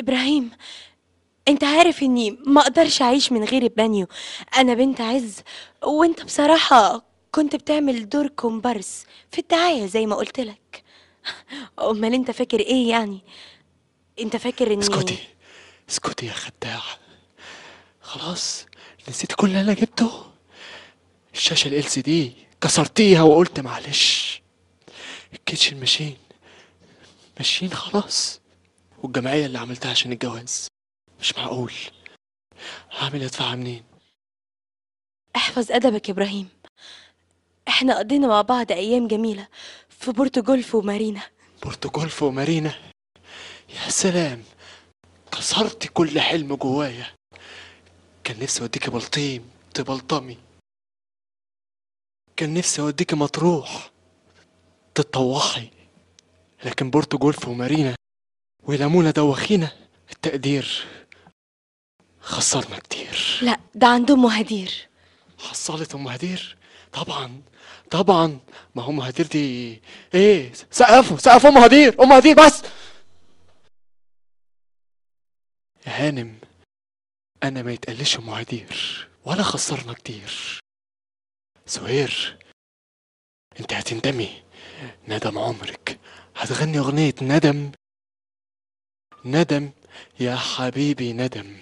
إبراهيم أنت عارف إني ما أقدرش أعيش من غير البانيو أنا بنت عز وأنت بصراحة كنت بتعمل دور كومبارس في الدعاية زي ما قلت لك أمال أنت فاكر إيه يعني أنت فاكر إني اسكتي اسكتي يا خداع خلاص نسيت كل اللي أنا جبته الشاشة ال سي دي كسرتيها وقلت معلش الكيتشن ماشين ماشين خلاص والجمعية اللي عملتها عشان الجواز مش معقول هعمل ادفعها منين احفظ أدبك يا إبراهيم احنا قضينا مع بعض أيام جميلة في بورتو جولف ومارينا بورتو جولف ومارينا يا سلام كسرت كل حلم جوايا كان نفسي اوديكي بلطيم تبلطمي كان نفسي اوديكي مطروح تتطوحي لكن بورتو جولف ومارينا ويلامونا دوخينا التقدير خسرنا كتير لا ده عند ام هدير حصلت ام هدير طبعا طبعا ما ام هدير دي ايه سقفوا سقفوا ام هدير ام هدير بس يا هانم انا ما يتقلش ام هدير ولا خسرنا كتير سهير انت هتندمي ندم عمرك هتغني اغنية ندم ندم يا حبيبي ندم